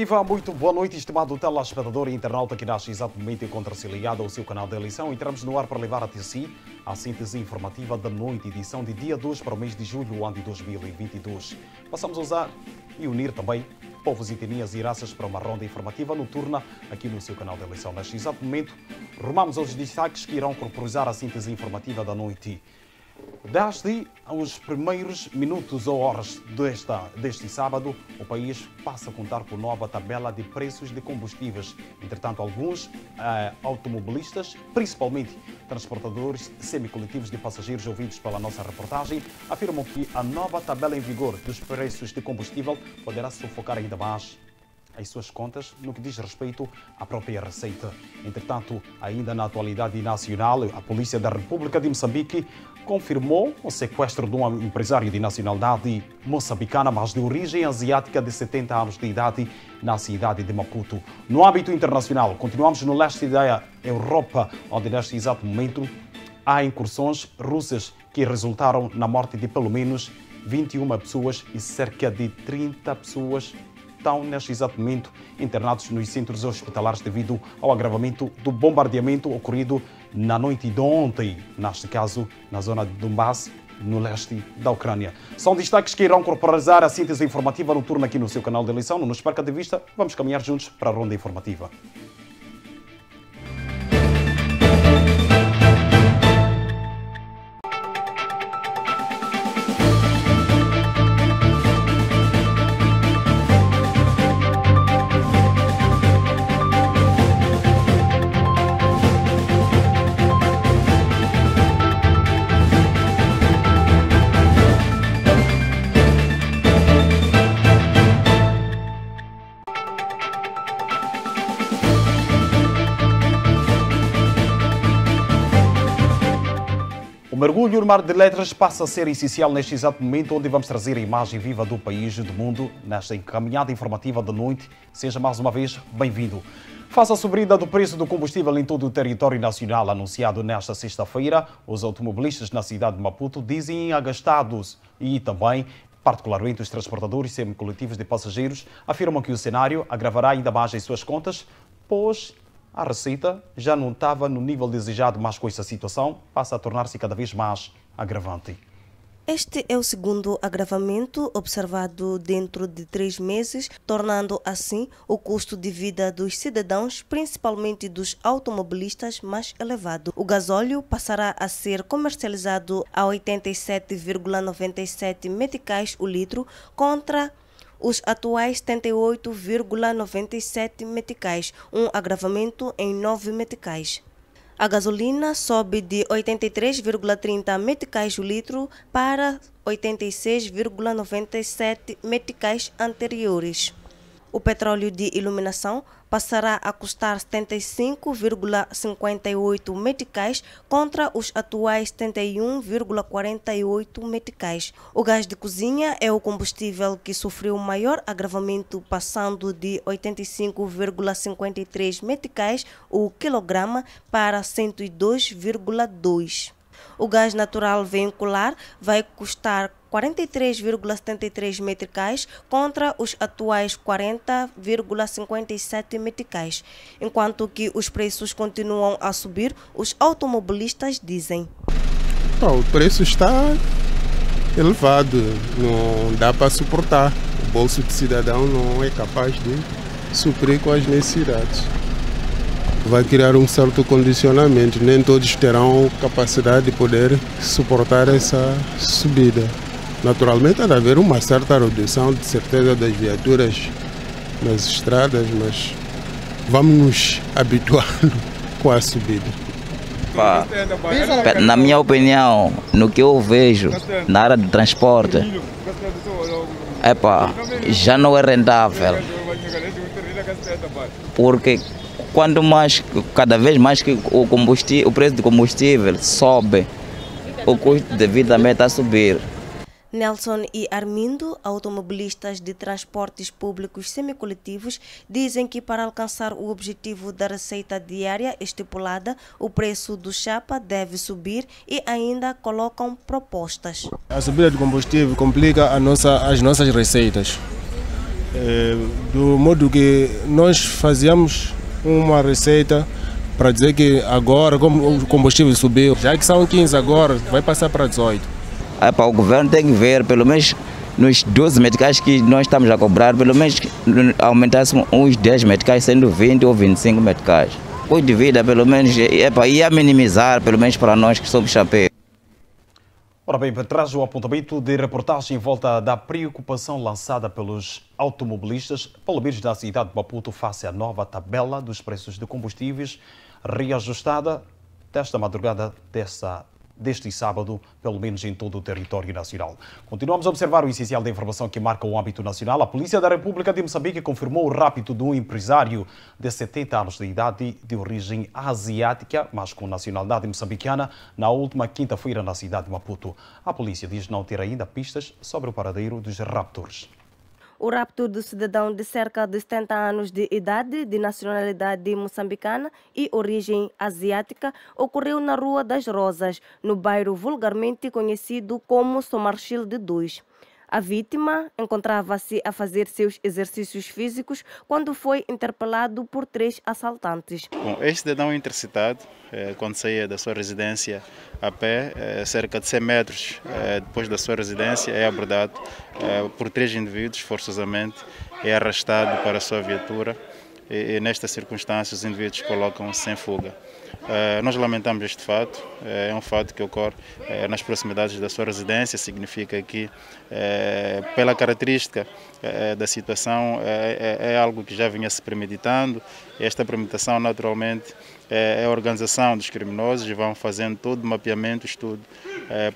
Viva, muito boa noite, estimado telespectador e internauta que nasce exatamente contraciliado ao seu canal de eleição. Entramos no ar para levar até si a síntese informativa da noite, edição de dia 2 para o mês de julho, ano de 2022. Passamos a usar e unir também povos, e etnias e raças para uma ronda informativa noturna aqui no seu canal de eleição. Neste exato momento, rumamos aos destaques que irão corporizar a síntese informativa da noite. Desde os primeiros minutos ou horas desta, deste sábado, o país passa a contar com nova tabela de preços de combustíveis. Entretanto, alguns eh, automobilistas, principalmente transportadores semicoletivos de passageiros ouvidos pela nossa reportagem, afirmam que a nova tabela em vigor dos preços de combustível poderá sufocar ainda mais as suas contas no que diz respeito à própria Receita. Entretanto, ainda na atualidade nacional, a Polícia da República de Moçambique confirmou o sequestro de um empresário de nacionalidade moçambicana, mas de origem asiática de 70 anos de idade, na cidade de Maputo. No âmbito internacional, continuamos no leste da Europa, onde neste exato momento há incursões russas que resultaram na morte de pelo menos 21 pessoas e cerca de 30 pessoas estão neste exato momento internados nos centros hospitalares devido ao agravamento do bombardeamento ocorrido na noite de ontem, neste caso na zona de Donbass, no leste da Ucrânia. São destaques que irão corporalizar a síntese informativa noturna aqui no seu canal de eleição. Não nos perca de vista, vamos caminhar juntos para a ronda informativa. par de Letras passa a ser essencial neste exato momento onde vamos trazer a imagem viva do país e do mundo nesta encaminhada informativa da noite. Seja mais uma vez bem-vindo. Faça a subida do preço do combustível em todo o território nacional anunciado nesta sexta-feira, os automobilistas na cidade de Maputo dizem agastados e também Particularmente, os transportadores e coletivos de passageiros afirmam que o cenário agravará ainda mais as suas contas, pois a receita já não estava no nível desejado, mas com essa situação passa a tornar-se cada vez mais agravante. Este é o segundo agravamento observado dentro de três meses, tornando assim o custo de vida dos cidadãos, principalmente dos automobilistas, mais elevado. O gasóleo passará a ser comercializado a 87,97 meticais o litro contra os atuais 78,97 meticais, um agravamento em 9 meticais. A gasolina sobe de 83,30 meticais o litro para 86,97 meticais anteriores o petróleo de iluminação passará a custar 75,58 meticais contra os atuais 71,48 meticais. O gás de cozinha é o combustível que sofreu maior agravamento, passando de 85,53 meticais o quilograma para 102,2. O gás natural veicular vai custar 43,73 meticais contra os atuais 40,57 meticais. Enquanto que os preços continuam a subir, os automobilistas dizem. o preço está elevado, não dá para suportar. O bolso de cidadão não é capaz de suprir com as necessidades. Vai criar um certo condicionamento, nem todos terão capacidade de poder suportar essa subida. Naturalmente, há de haver uma certa redução de certeza das viaturas nas estradas, mas vamos nos habituar com a subida. Na minha opinião, no que eu vejo na área do transporte, epa, já não é rentável. Porque quando mais, cada vez mais que o, combustível, o preço do combustível sobe, o custo de vida também está a subir. Nelson e Armindo, automobilistas de transportes públicos semicoletivos, dizem que para alcançar o objetivo da receita diária estipulada, o preço do chapa deve subir e ainda colocam propostas. A subida do combustível complica nossa, as nossas receitas. É, do modo que nós fazíamos uma receita para dizer que agora, como o combustível subiu, já que são 15 agora, vai passar para 18. É para o governo tem que ver, pelo menos nos 12 medicais que nós estamos a cobrar, pelo menos aumentássemos uns 10 medicais, sendo 20 ou 25 medicais. Custo de vida, pelo menos, epá, é ia minimizar, pelo menos para nós que somos chapéus. Ora bem, para trás o apontamento de reportagem em volta da preocupação lançada pelos automobilistas, pelo menos da cidade de Maputo, face à nova tabela dos preços de combustíveis reajustada desta madrugada desta deste sábado, pelo menos em todo o território nacional. Continuamos a observar o essencial da informação que marca o âmbito nacional. A Polícia da República de Moçambique confirmou o rapto de um empresário de 70 anos de idade, de origem asiática, mas com nacionalidade moçambicana, na última quinta-feira na cidade de Maputo. A polícia diz não ter ainda pistas sobre o paradeiro dos raptores o rapto do cidadão de cerca de 70 anos de idade, de nacionalidade moçambicana e origem asiática, ocorreu na Rua das Rosas, no bairro vulgarmente conhecido como Somarchil de 2. A vítima encontrava-se a fazer seus exercícios físicos quando foi interpelado por três assaltantes. Bom, este cidadão intercitado, eh, quando saía da sua residência a pé, eh, cerca de 100 metros eh, depois da sua residência, é abordado por três indivíduos, forçosamente, é arrastado para a sua viatura e, e nestas circunstâncias os indivíduos colocam-se em fuga. Eh, nós lamentamos este fato, eh, é um fato que ocorre eh, nas proximidades da sua residência, significa que, pela característica da situação, é, é, algo que já vinha se premeditando. Esta premeditação, naturalmente, é a organização dos criminosos e vão fazendo todo o mapeamento, estudo,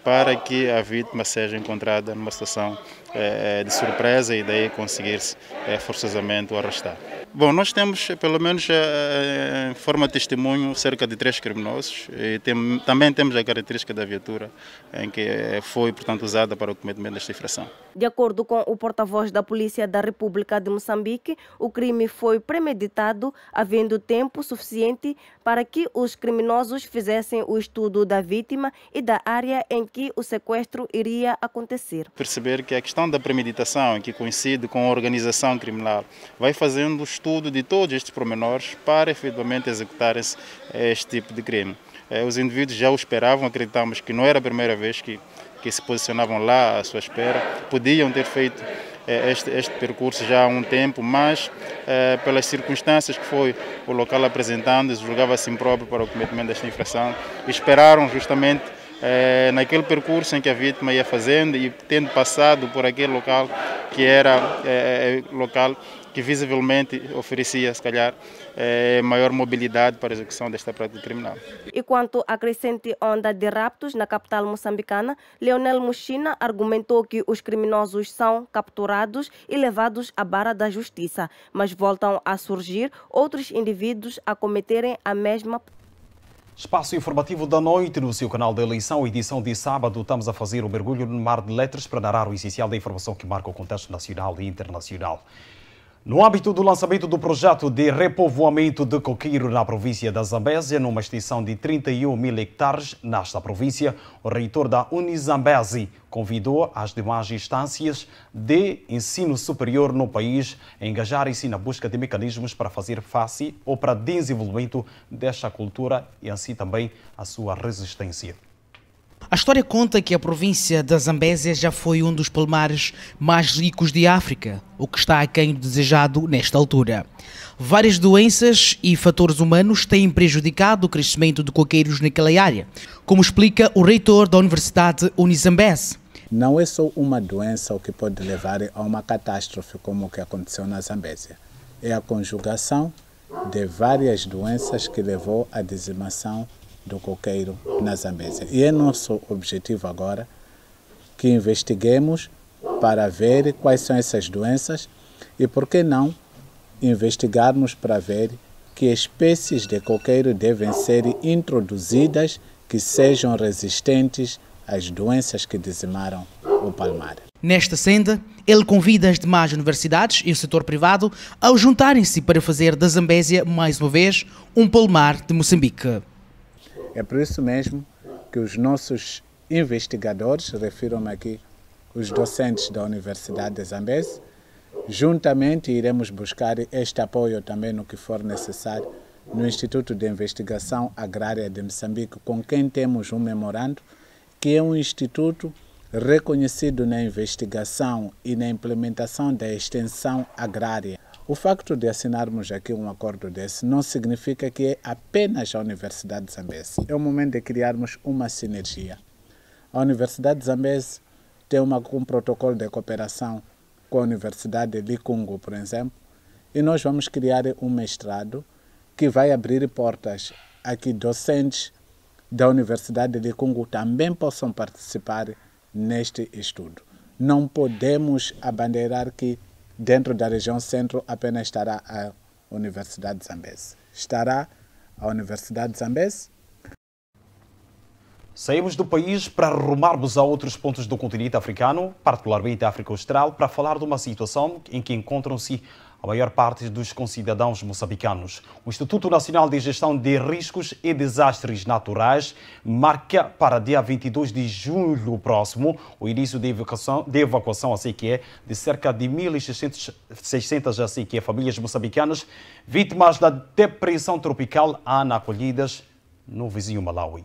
para que a vítima seja encontrada numa situação eh, de surpresa e daí conseguir-se eh, forçosamente o arrastar. Bom, nós temos, eh, pelo menos em forma de testemunho, cerca de três criminosos. E tem, também temos a característica da viatura em que foi, portanto, usada para o cometimento desta infração. De acordo com o porta-voz da Polícia da República de Moçambique, o crime foi premeditado, havendo tempo suficiente para que os criminosos fizessem o estudo da vítima e da área em que o sequestro iria acontecer. Perceber que a questão questão da premeditação, que coincide com a organização criminal, vai fazendo o estudo de todos estes promenores para efetivamente executar esse, este tipo de crime. Eh, os indivíduos já o esperavam, acreditamos que não era a primeira vez que, que se posicionavam lá à sua espera, podiam ter feito eh, este, este, percurso já há um tempo, mas eh, pelas circunstâncias que foi o local apresentando, julgava-se impróprio para o cometimento desta infração, esperaram justamente é, naquele percurso em que a vítima ia fazendo e tendo passado por aquele local que era é, local que visivelmente oferecia, se calhar, maior mobilidade para a execução desta prática criminal. E quanto à crescente onda de raptos na capital moçambicana, Leonel Mochina argumentou que os criminosos são capturados e levados à barra da justiça, mas voltam a surgir outros indivíduos a cometerem a mesma Espaço informativo da noite no seu canal da eleição, edição de sábado. Estamos a fazer o um mergulho no mar de letras para narrar o essencial da informação que marca o contexto nacional e internacional. No âmbito do lançamento do projeto de repovoamento de coqueiro na província da Zambésia, numa extensão de 31 mil hectares nesta província, o reitor da Unizambésia convidou as demais instâncias de ensino superior no país a engajarem-se na busca de mecanismos para fazer face ou para desenvolvimento desta cultura e assim também a sua resistência. A história conta que a província da Zambésia já foi um dos palmares mais ricos de África, o que está aquém do desejado nesta altura. Várias doenças e fatores humanos têm prejudicado o crescimento de coqueiros naquela área, como explica o reitor da Universidade Unizambés. Não é só uma doença o que pode levar a uma catástrofe como o que aconteceu na Zambésia. É a conjugação de várias doenças que levou à dizimação do coqueiro na Zambésia. E é nosso objetivo agora que investiguemos para ver quais são essas doenças e, por que não, investigarmos para ver que espécies de coqueiro devem ser introduzidas que sejam resistentes às doenças que dizimaram o palmar. Nesta senda, ele convida as demais universidades e o setor privado a juntarem-se para fazer da Zambésia, mais uma vez, um palmar de Moçambique. É por isso mesmo que os nossos investigadores, refiro-me aqui os docentes da Universidade de Zambés, juntamente iremos buscar este apoio também no que for necessário no Instituto de Investigação Agrária de Moçambique, com quem temos um memorando, que é um instituto reconhecido na investigação e na implementação da extensão agrária. O facto de assinarmos aqui um acordo desse não significa que é apenas a Universidade de Zambese. É o momento de criarmos uma sinergia. A Universidade de Zambese tem uma, um protocolo de cooperação com a Universidade de Congo, por exemplo, e nós vamos criar um mestrado que vai abrir portas a que docentes da Universidade de Congo também possam participar neste estudo. Não podemos abandeirar que dentro da região centro apenas estará a Universidade de Zambese. Estará a Universidade de Zambese? Saímos do país para arrumarmos a outros pontos do continente africano, particularmente a África Austral, para falar de uma situação em que encontram-se a maior parte dos concidadãos moçambicanos. O Instituto Nacional de Gestão de Riscos e Desastres Naturais marca para dia 22 de julho próximo o início de evacuação, de evacuação assim que é, de cerca de 1.600 assim que é, famílias moçambicanas vítimas da depressão tropical Ana acolhidas no vizinho Malawi.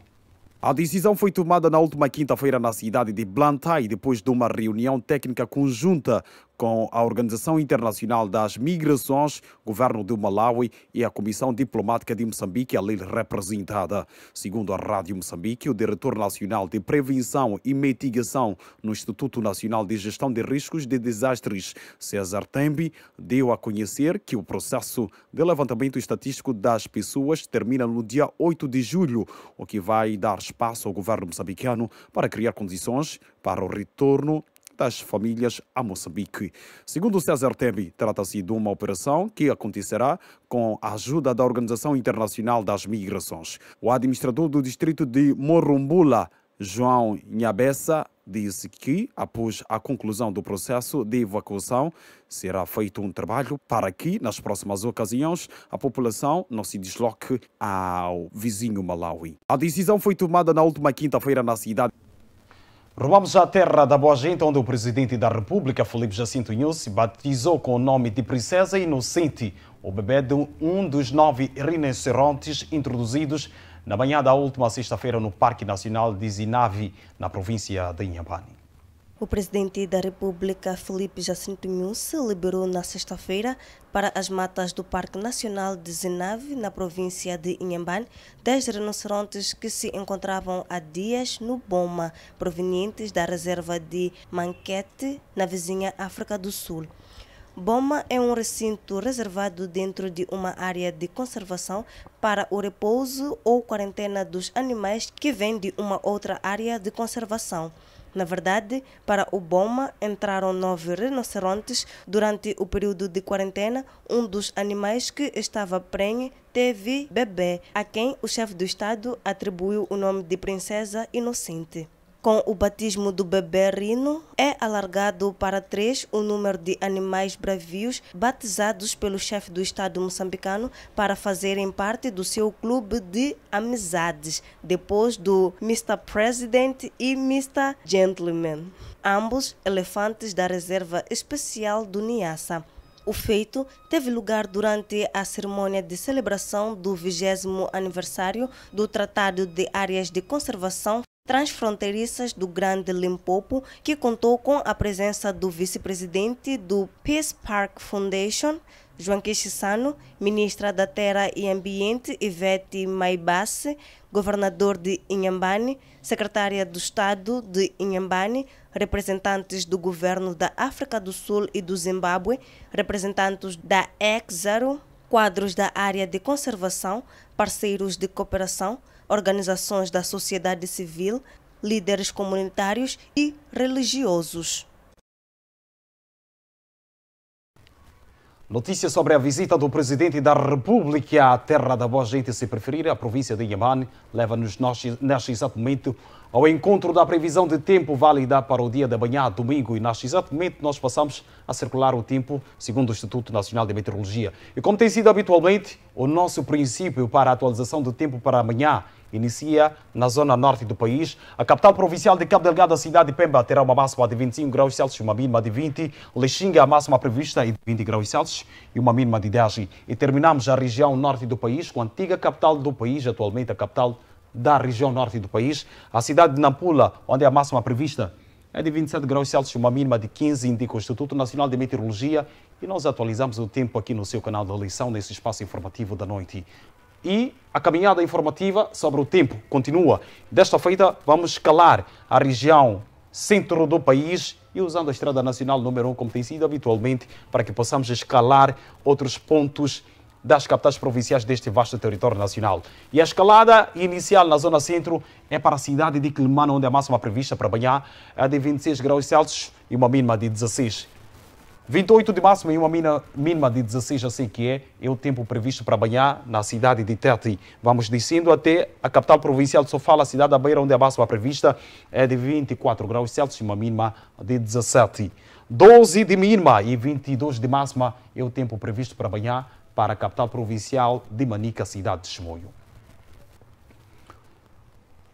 A decisão foi tomada na última quinta-feira na cidade de Blantyre, depois de uma reunião técnica conjunta com a Organização Internacional das Migrações, governo do Malawi e a Comissão Diplomática de Moçambique ali representada. Segundo a Rádio Moçambique, o diretor nacional de Prevenção e Mitigação no Instituto Nacional de Gestão de Riscos de Desastres, César Tembi, deu a conhecer que o processo de levantamento estatístico das pessoas termina no dia 8 de julho, o que vai dar espaço ao governo moçambicano para criar condições para o retorno das famílias a Moçambique. Segundo César Tebi, trata-se de uma operação que acontecerá com a ajuda da Organização Internacional das Migrações. O administrador do distrito de Morumbula, João Nhabessa, disse que, após a conclusão do processo de evacuação, será feito um trabalho para que, nas próximas ocasiões, a população não se desloque ao vizinho Malawi. A decisão foi tomada na última quinta-feira na cidade. Roubamos a terra da Boa Gente, onde o presidente da República, Felipe Jacinto Inho, se batizou com o nome de Princesa Inocente, o bebê de um dos nove rinocerontes introduzidos na manhã da última sexta-feira no Parque Nacional de Zinave, na província de Inhambane. O presidente da República, Felipe Jacinto Nunes, liberou na sexta-feira para as matas do Parque Nacional de Zenave, na província de Inhamban, dez rinocerontes que se encontravam há dias no Boma, provenientes da reserva de Manquete, na vizinha África do Sul. Boma é um recinto reservado dentro de uma área de conservação para o repouso ou quarentena dos animais que vêm de uma outra área de conservação. Na verdade, para o Boma entraram nove rinocerontes durante o período de quarentena. Um dos animais que estava prenhe teve bebê, a quem o chefe do Estado atribuiu o nome de Princesa Inocente. Com o batismo do bebê rino, é alargado para três o número de animais bravios batizados pelo chefe do Estado moçambicano para fazerem parte do seu clube de amizades, depois do Mr. President e Mr. Gentleman, ambos elefantes da Reserva Especial do Niassa. O feito teve lugar durante a cerimônia de celebração do 20 aniversário do Tratado de Áreas de Conservação transfronteiriças do Grande Limpopo, que contou com a presença do vice-presidente do Peace Park Foundation, João Quixissano, ministra da Terra e Ambiente, Ivete Maibasse, governador de Inhambane, secretária do Estado de Inhambane, representantes do governo da África do Sul e do Zimbábue, representantes da EXARO, quadros da área de conservação, parceiros de cooperação, organizações da sociedade civil, líderes comunitários e religiosos. Notícias sobre a visita do presidente da República à terra da boa gente, se preferir, à província de Yamane, leva-nos neste exato momento ao encontro da previsão de tempo válida para o dia de amanhã, domingo. E neste exato momento nós passamos a circular o tempo segundo o Instituto Nacional de Meteorologia. E como tem sido habitualmente, o nosso princípio para a atualização do tempo para amanhã inicia na zona norte do país. A capital provincial de Cabo Delgado, a cidade de Pemba, terá uma máxima de 25 graus Celsius, uma mínima de 20. Lexinga, a máxima prevista é de 20 graus Celsius e uma mínima de 10. E terminamos a região norte do país com a antiga capital do país, atualmente a capital da região norte do país, a cidade de Nampula, onde a máxima prevista é de 27 graus Celsius, uma mínima de 15, indica o Instituto Nacional de Meteorologia. E nós atualizamos o tempo aqui no seu canal de lição nesse espaço informativo da noite e a caminhada informativa sobre o tempo continua. Desta feita, vamos escalar a região centro do país e usando a Estrada Nacional número 1, como tem sido habitualmente, para que possamos escalar outros pontos das capitais provinciais deste vasto território nacional. E a escalada inicial na zona centro é para a cidade de Quilimano, onde a máxima prevista para amanhã é de 26 graus Celsius e uma mínima de 16 28 de máximo e uma mina, mínima de 16, assim que é, é o tempo previsto para banhar na cidade de Tete. Vamos descendo até a capital provincial de Sofala, a cidade da Beira, onde a máxima prevista é de 24 graus Celsius e uma mínima de 17. 12 de mínima e 22 de máxima é o tempo previsto para banhar para a capital provincial de Manica, cidade de Chimoio.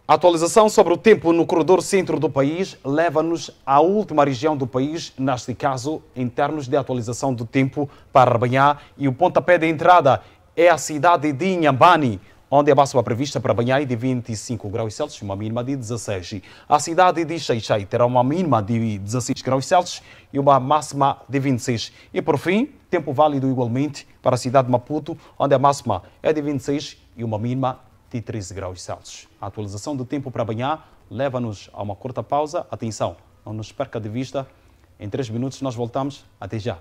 A atualização sobre o tempo no corredor centro do país leva-nos à última região do país, neste caso, em termos de atualização do tempo para Rabanhá. E o pontapé de entrada é a cidade de Inhambane, onde a máxima prevista para é de 25 graus Celsius, uma mínima de 16. A cidade de Xeixai terá uma mínima de 16 graus Celsius e uma máxima de 26. E por fim, tempo válido igualmente para a cidade de Maputo, onde a máxima é de 26 e uma mínima de de 13 graus Celsius. A atualização do tempo para amanhã leva-nos a uma curta pausa. Atenção, não nos perca de vista. Em 3 minutos nós voltamos. Até já.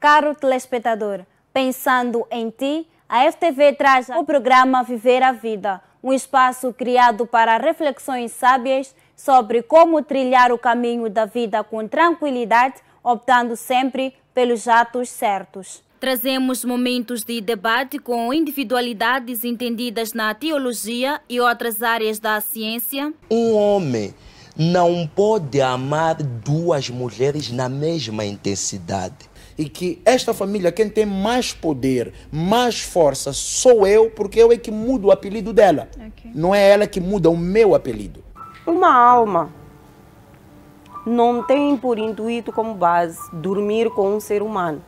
Caro telespectador, pensando em ti, a FTV traz o programa Viver a Vida, um espaço criado para reflexões sábias sobre como trilhar o caminho da vida com tranquilidade, optando sempre pelos atos certos. Trazemos momentos de debate com individualidades entendidas na teologia e outras áreas da ciência. Um homem não pode amar duas mulheres na mesma intensidade e que esta família, quem tem mais poder, mais força, sou eu, porque eu é que mudo o apelido dela. Okay. Não é ela que muda o meu apelido. Uma alma não tem por intuito como base dormir com um ser humano.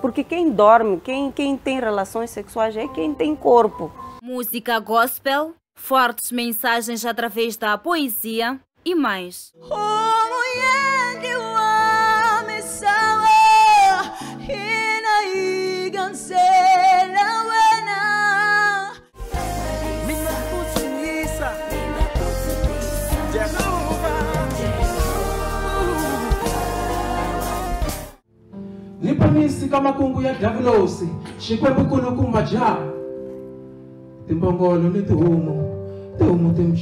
Porque quem dorme, quem, quem tem relações sexuais é quem tem corpo. Música gospel, fortes mensagens através da poesia e mais. Oh! ya davulosi timbongolo ni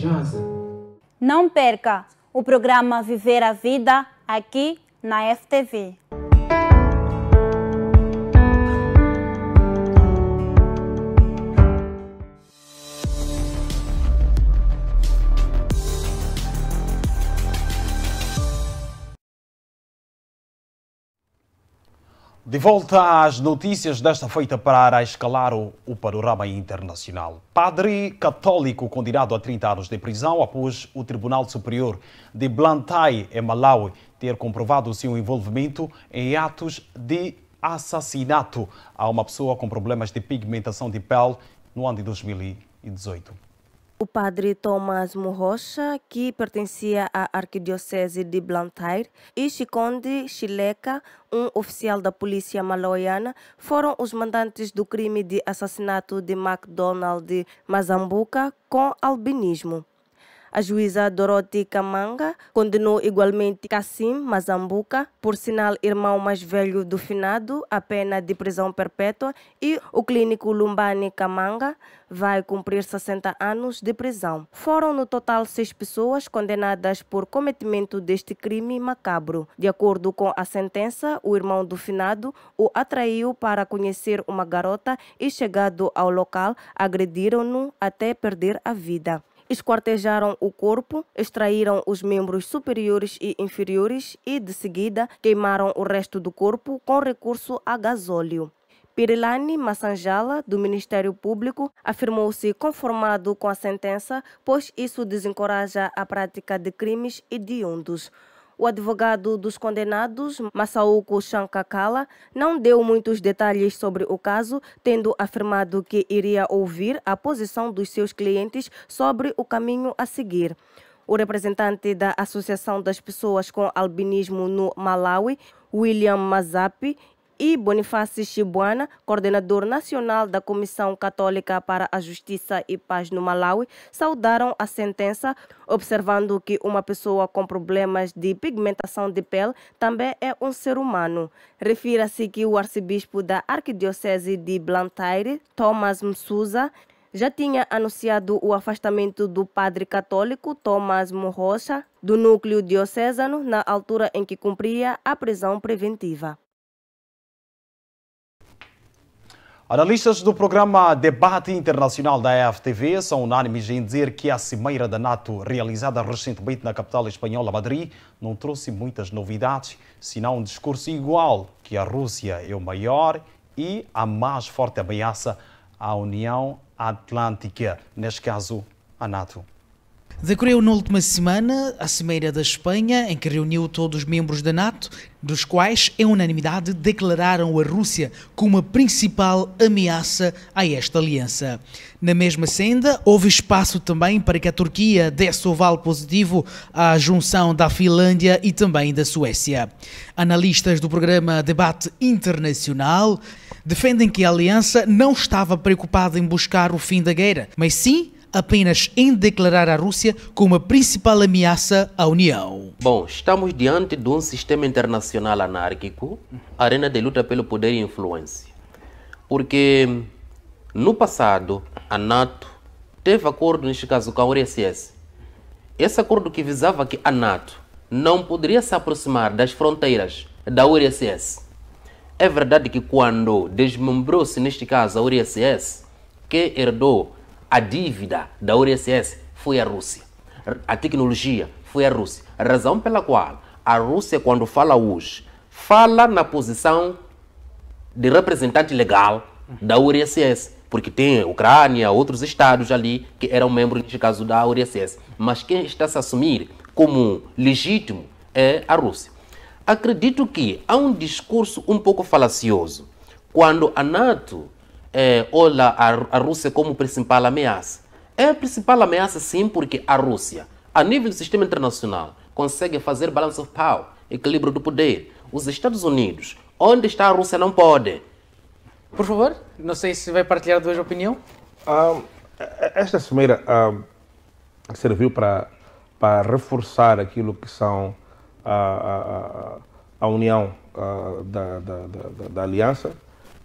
não perca o programa Viver a Vida aqui na FTV. De volta às notícias desta feita para escalar o, o, panorama internacional. Padre católico condenado a 30 anos de prisão após o Tribunal Superior de Blantyre, em Malawi, ter comprovado seu envolvimento em atos de assassinato a uma pessoa com problemas de pigmentação de pele no ano de 2018. O padre Tomás Murrocha, que pertencia à arquidiocese de Blantyre, e Chiconde Chileca, um oficial da polícia maloiana, foram os mandantes do crime de assassinato de MacDonald Mazambuca com albinismo. A juíza Dorothy Kamanga condenou igualmente Cassim Mazambuca, por sinal irmão mais velho do finado, a pena de prisão perpétua e o clínico Lumbani Kamanga vai cumprir 60 anos de prisão. Foram no total seis pessoas condenadas por cometimento deste crime macabro. De acordo com a sentença, o irmão do finado o atraiu para conhecer uma garota e, chegado ao local, agrediram-no até perder a vida esquartejaram o corpo, extraíram os membros superiores e inferiores e, de seguida, queimaram o resto do corpo com recurso a gasóleo. Pirilani Massanjala, do Ministério Público, afirmou-se conformado com a sentença, pois isso desencoraja a prática de crimes hediondos. O advogado dos condenados, Masaoku Shankakala, não deu muitos detalhes sobre o caso, tendo afirmado que iria ouvir a posição dos seus clientes sobre o caminho a seguir. O representante da Associação das Pessoas com Albinismo no Malawi, William Mazapi, e Bonifácio Chibuana, coordenador nacional da Comissão Católica para a Justiça e Paz no Malawi, saudaram a sentença, observando que uma pessoa com problemas de pigmentação de pele também é um ser humano. Refira-se que o arcebispo da Arquidiocese de Blantyre, Thomas Msuza, já tinha anunciado o afastamento do padre católico Thomas Morrocha do núcleo diocesano na altura em que cumpria a prisão preventiva. Analistas do programa Debate Internacional da EFTV são unânimes em dizer que a cimeira da NATO, realizada recentemente na capital espanhola Madrid, não trouxe muitas novidades, senão um discurso igual que a Rússia é o maior e a mais forte ameaça à União Atlântica, neste caso, a NATO decorreu na última semana a Cimeira da Espanha, em que reuniu todos os membros da NATO, dos quais, em unanimidade, declararam a Rússia como a principal ameaça a esta aliança. Na mesma senda, houve espaço também para que a Turquia desse o aval positivo à junção da Finlândia e também da Suécia. Analistas do programa Debate Internacional defendem que a aliança não estava preocupada em buscar o fim da guerra, mas sim apenas em declarar a Rússia como a principal ameaça à União. Bom, estamos diante de um sistema internacional anárquico, arena de luta pelo poder e influência. Porque no passado, a NATO teve acordo, neste caso com a URSS. Esse acordo que visava que a NATO não poderia se aproximar das fronteiras da URSS. É verdade que quando desmembrou-se, neste caso, a URSS, que herdou a dívida da URSS foi a Rússia. A tecnologia foi a Rússia. A razão pela qual a Rússia, quando fala hoje, fala na posição de representante legal da URSS, porque tem Ucrânia, outros estados ali que eram membros, neste caso, da URSS. Mas quem está se assumir como legítimo é a Rússia. Acredito que há um discurso um pouco falacioso quando a NATO é, eh, olha a, a Rússia como principal ameaça. É a principal ameaça, sim, porque a Rússia, a nível do sistema internacional, consegue fazer balance of power, equilíbrio do poder. Os Estados Unidos, onde está a Rússia, não pode. Por favor, não sei se vai partilhar duas opinião. Um, esta cimeira um, serviu para, para reforçar aquilo que são a, ah, a, ah, ah, a união a, da, da, da, da aliança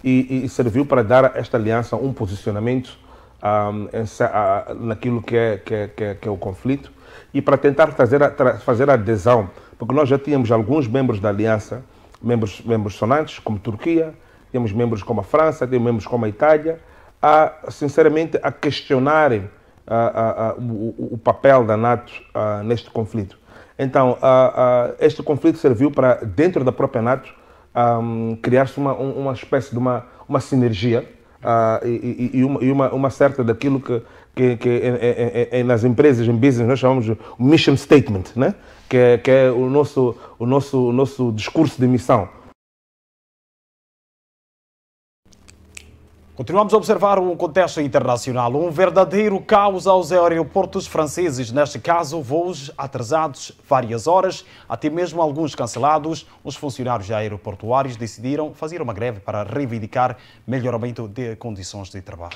e, e serviu para dar a esta aliança um posicionamento um, a, naquilo que é, que, é, que, é, que é, o conflito e para tentar trazer a, tra, fazer adesão, porque nós já tínhamos alguns membros da aliança, membros, membros sonantes, como Turquia, temos membros como a França, temos membros como a Itália, a, sinceramente, a questionarem a, a, o, o, papel da NATO ah, neste conflito. Então, ah, ah, este conflito serviu para, dentro da própria NATO, um, criar-se uma, uma espécie de uma, uma sinergia uh, e, e, uma, e uma, uma certa daquilo que, que, que é, é, é, é, é nas empresas, em business, nós chamamos de mission statement, né? que, é, que é o nosso, o nosso, o nosso discurso de missão. Continuamos a observar um contexto internacional, um verdadeiro caos aos aeroportos franceses. Neste caso, voos atrasados várias horas, até mesmo alguns cancelados. Os funcionários aeroportuários decidiram fazer uma greve para reivindicar melhoramento de condições de trabalho.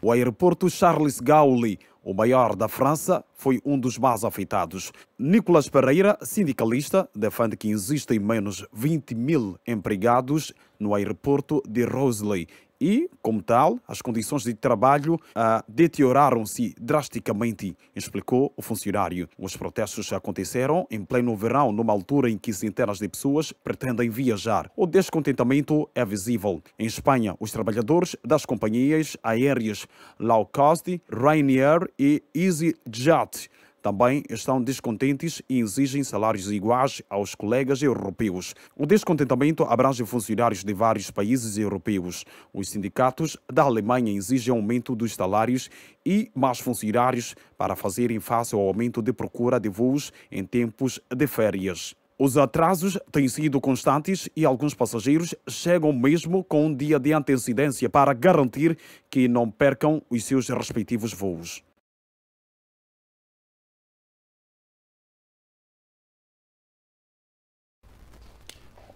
O aeroporto Charles Gauli, o maior da França, foi um dos mais afetados. Nicolas Pereira, sindicalista, defende que existem menos 20 mil empregados no aeroporto de Rosely e, como tal, as condições de trabalho ah, deterioraram-se drasticamente, explicou o funcionário. Os protestos aconteceram em pleno verão, numa altura em que centenas de pessoas pretendem viajar. O descontentamento é visível. Em Espanha, os trabalhadores das companhias aéreas low cost, Ryanair e EasyJet também estão descontentes e exigem salários iguais aos colegas europeus. O descontentamento abrange funcionários de vários países europeus. Os sindicatos da Alemanha exigem aumento dos salários e mais funcionários para fazerem face ao aumento de procura de voos em tempos de férias. Os atrasos têm sido constantes e alguns passageiros chegam mesmo com um dia de antecedência para garantir que não percam os seus respectivos voos.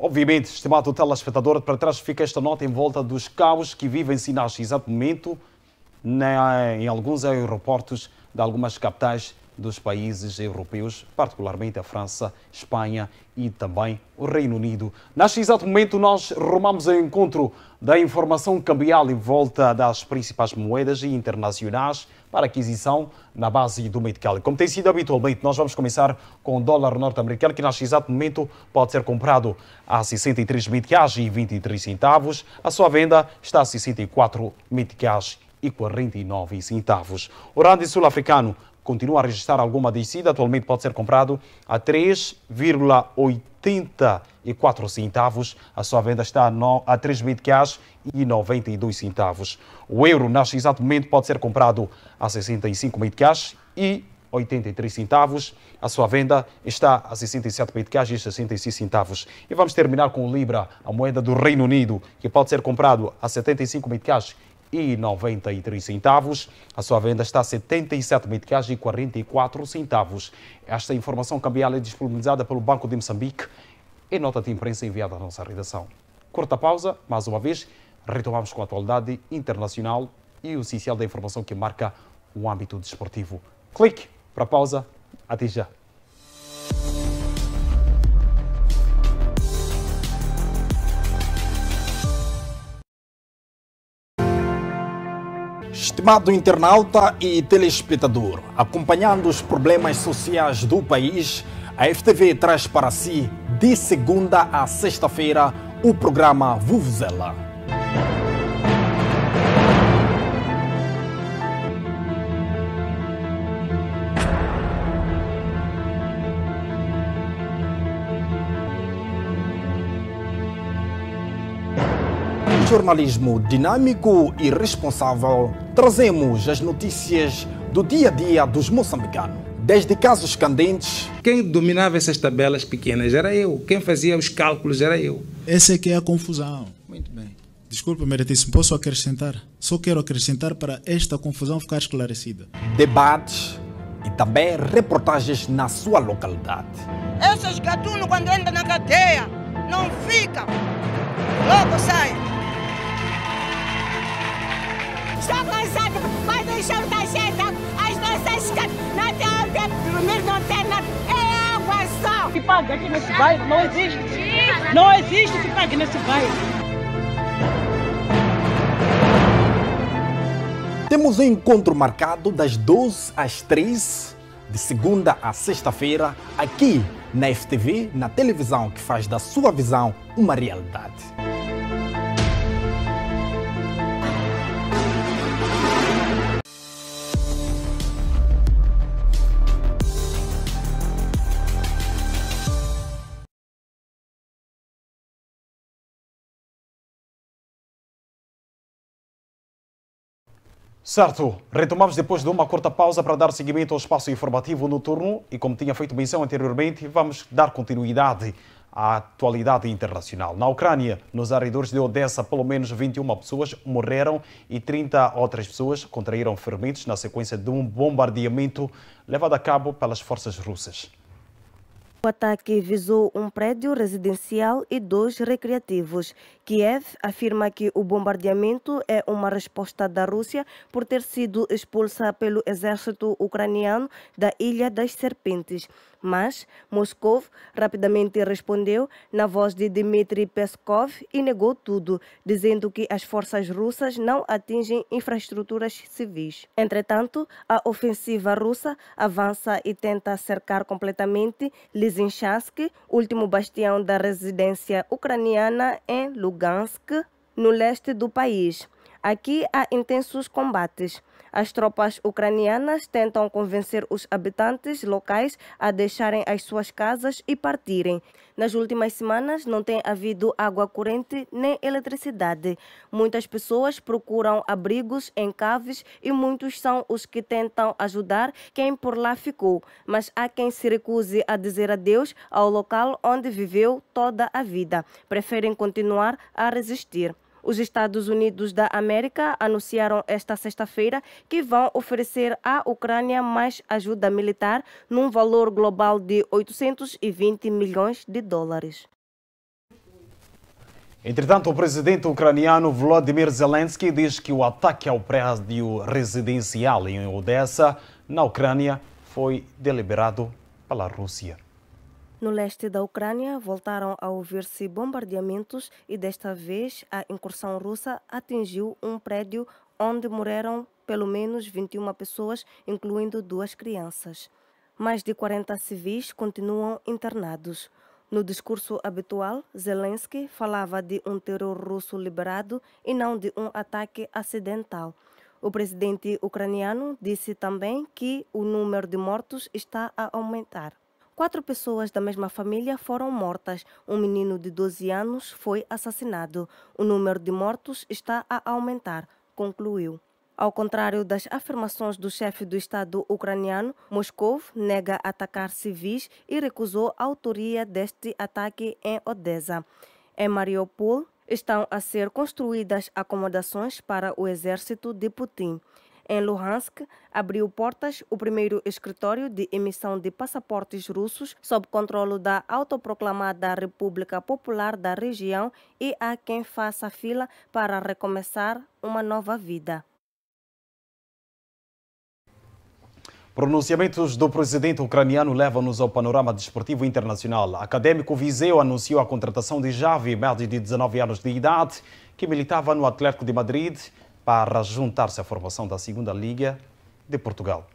Obviamente, estimado telespectador, para trás fica esta nota em volta dos caos que vivem-se neste exato momento em alguns aeroportos de algumas capitais dos países europeus, particularmente a França, Espanha e também o Reino Unido. Neste exato momento, nós rumamos ao encontro da informação cambial em volta das principais moedas internacionais para aquisição na base do meio Como tem sido habitualmente, nós vamos começar com o dólar norte-americano, que neste exato momento pode ser comprado a 63 meticais e 23 centavos. A sua venda está a 64 meticais e 49 centavos. O rand sul-africano continua a registrar alguma descida, atualmente pode ser comprado a 3,8 74 centavos. A sua venda está a, no, a 3 meticais e 92 centavos. O euro, neste exato momento, pode ser comprado a 65 meticais e 83 centavos. A sua venda está a 67 meticais e 66 centavos. E vamos terminar com o Libra, a moeda do Reino Unido, que pode ser comprado a 75 meticais e 93 centavos. A sua venda está a 44 centavos. Esta informação cambial é disponibilizada pelo Banco de Moçambique em é nota de imprensa enviada à nossa redação. Curta pausa, mais uma vez, retomamos com a atualidade internacional e o essencial da informação que marca o âmbito desportivo. Clique para pausa. Até já. Estimado internauta e telespectador, acompanhando os problemas sociais do país, a FTV traz para si, de segunda a sexta-feira, o programa Vuvuzela. jornalismo dinâmico e responsável, trazemos as notícias do dia a dia dos moçambicanos. Desde casos candentes. Quem dominava essas tabelas pequenas era eu. Quem fazia os cálculos era eu. Essa é que é a confusão. Muito bem. Desculpa, Meritíssimo, posso acrescentar? Só quero acrescentar para esta confusão ficar esclarecida. Debates e também reportagens na sua localidade. Esses gatunos, quando entram na cadeia, não ficam. Logo saem. Estou cansado, mas vai deixando da gente as nossas casas. Não tem onde dormir, não tem nada. É água só. Se paga aqui nesse bairro não existe. Não existe se que paga nesse bairro. Temos um encontro marcado das 12 às 3, de segunda a sexta-feira, aqui na FTV, na televisão que faz da sua visão uma realidade. Certo, retomamos depois de uma curta pausa para dar seguimento ao espaço informativo noturno e, como tinha feito menção anteriormente, vamos dar continuidade à atualidade internacional. Na Ucrânia, nos arredores de Odessa, pelo menos 21 pessoas morreram e 30 outras pessoas contraíram ferimentos na sequência de um bombardeamento levado a cabo pelas forças russas. O ataque visou um prédio residencial e dois recreativos. Kiev afirma que o bombardeamento é uma resposta da Rússia por ter sido expulsa pelo exército ucraniano da Ilha das Serpentes mas Moscou rapidamente respondeu na voz de Dmitry Peskov e negou tudo, dizendo que as forças russas não atingem infraestruturas civis. Entretanto, a ofensiva russa avança e tenta cercar completamente Lysychansk, último bastião da residência ucraniana em Lugansk, no leste do país. Aqui há intensos combates. As tropas ucranianas tentam convencer os habitantes locais a deixarem as suas casas e partirem. Nas últimas semanas não tem havido água corrente nem eletricidade. Muitas pessoas procuram abrigos em caves e muitos são os que tentam ajudar quem por lá ficou. Mas há quem se recuse a dizer adeus ao local onde viveu toda a vida. Preferem continuar a resistir. Os Estados Unidos da América anunciaram esta sexta-feira que vão oferecer à Ucrânia mais ajuda militar num valor global de 820 milhões de dólares. Entretanto, o presidente ucraniano Volodymyr Zelensky diz que o ataque ao prédio residencial em Odessa, na Ucrânia, foi deliberado pela Rússia. No leste da Ucrânia, voltaram a ouvir-se bombardeamentos e desta vez a incursão russa atingiu um prédio onde morreram pelo menos 21 pessoas, incluindo duas crianças. Mais de 40 civis continuam internados. No discurso habitual, Zelensky falava de um terror russo liberado e não de um ataque acidental. O presidente ucraniano disse também que o número de mortos está a aumentar. Quatro pessoas da mesma família foram mortas. Um menino de 12 anos foi assassinado. O número de mortos está a aumentar, concluiu. Ao contrário das afirmações do chefe do Estado ucraniano, Moscou nega atacar civis e recusou a autoria deste ataque em Odessa. Em Mariupol, estão a ser construídas acomodações para o exército de Putin. Em Luhansk, abriu portas o primeiro escritório de emissão de passaportes russos sob controle da autoproclamada República Popular da região e a quem faça fila para recomeçar uma nova vida. Pronunciamentos do presidente ucraniano levam-nos ao panorama desportivo internacional. Acadêmico Viseu anunciou a contratação de Javi médio de 19 anos de idade, que militava no Atlético de Madrid, para juntar-se à formação da Segunda Liga de Portugal.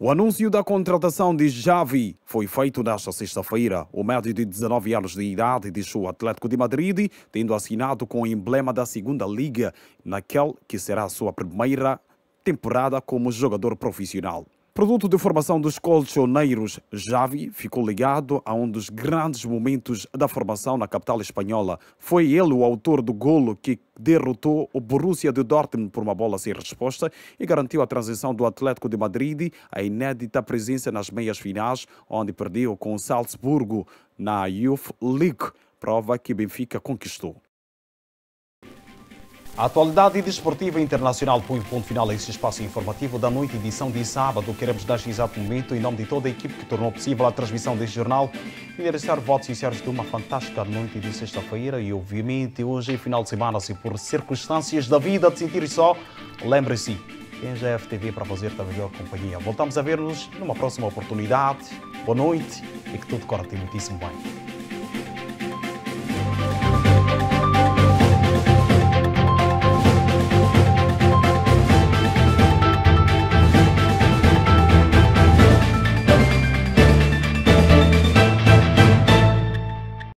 O anúncio da contratação de Javi foi feito nesta sexta-feira. O médio de 19 anos de idade deixou o Atlético de Madrid, tendo assinado com o emblema da Segunda Liga, naquela que será a sua primeira temporada como jogador profissional. Produto de formação dos colchoneiros, Javi ficou ligado a um dos grandes momentos da formação na capital espanhola. Foi ele o autor do golo que derrotou o Borussia de Dortmund por uma bola sem resposta e garantiu a transição do Atlético de Madrid à inédita presença nas meias finais, onde perdeu com o Salzburgo na Youth League, prova que Benfica conquistou. A atualidade desportiva internacional põe o ponto final a este espaço informativo da noite, edição de sábado. Queremos dar este exato momento, em nome de toda a equipe que tornou possível a transmissão deste jornal, e deixar votos sinceros de uma fantástica noite de sexta-feira e, obviamente, hoje, é final de semana, se por circunstâncias da vida te sentir só, lembre-se, tem a FTV para fazer também melhor companhia. Voltamos a ver-nos numa próxima oportunidade. Boa noite e que tudo corte muitíssimo bem.